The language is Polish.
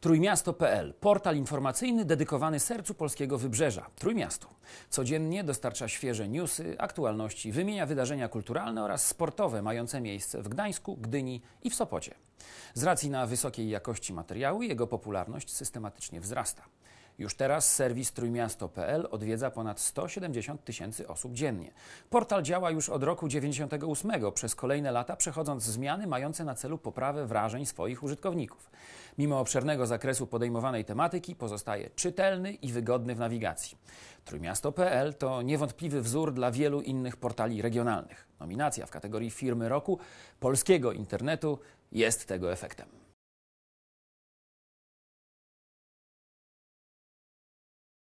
Trójmiasto.pl, portal informacyjny dedykowany sercu polskiego wybrzeża, Trójmiastu. Codziennie dostarcza świeże newsy, aktualności, wymienia wydarzenia kulturalne oraz sportowe mające miejsce w Gdańsku, Gdyni i w Sopocie. Z racji na wysokiej jakości materiału jego popularność systematycznie wzrasta. Już teraz serwis trójmiasto.pl odwiedza ponad 170 tysięcy osób dziennie. Portal działa już od roku 98, przez kolejne lata przechodząc zmiany mające na celu poprawę wrażeń swoich użytkowników. Mimo obszernego zakresu podejmowanej tematyki pozostaje czytelny i wygodny w nawigacji. Trójmiasto.pl to niewątpliwy wzór dla wielu innych portali regionalnych. Nominacja w kategorii firmy roku polskiego internetu jest tego efektem.